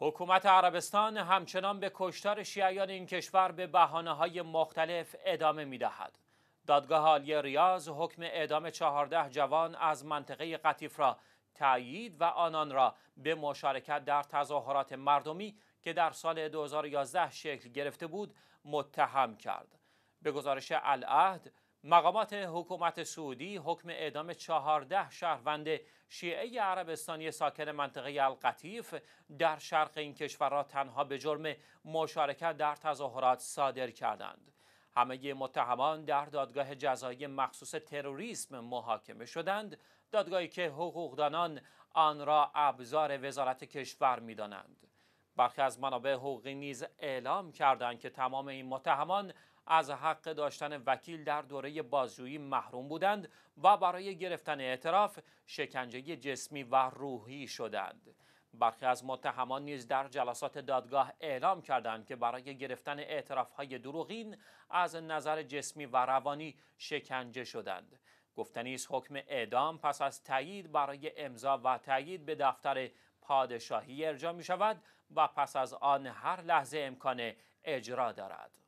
حکومت عربستان همچنان به کشتار شیعیان این کشور به بحانه های مختلف ادامه می دهد. دادگاه عالی ریاض حکم اعدام 14 جوان از منطقه قطیف را تایید و آنان را به مشارکت در تظاهرات مردمی که در سال 2011 شکل گرفته بود متهم کرد. به گزارش العهد مقامات حکومت سعودی حکم اعدام 14 شهروند شیعه عربستانی ساکن منطقه القطیف در شرق این کشور را تنها به جرم مشارکت در تظاهرات صادر کردند. همه متهمان در دادگاه جزایی مخصوص تروریسم محاکمه شدند، دادگاهی که حقوقدانان آن را ابزار وزارت کشور می‌دانند. برخی از منابع حقوقی نیز اعلام کردند که تمام این متهمان از حق داشتن وکیل در دوره بازجویی محروم بودند و برای گرفتن اعتراف شکنجه جسمی و روحی شدند. برخی از متهمان نیز در جلسات دادگاه اعلام کردند که برای گرفتن اعترافهای دروغین از نظر جسمی و روانی شکنجه شدند. گفتنی است حکم اعدام پس از تایید برای امضا و تایید به دفتر پادشاهی ارجا می شود و پس از آن هر لحظه امکان اجرا دارد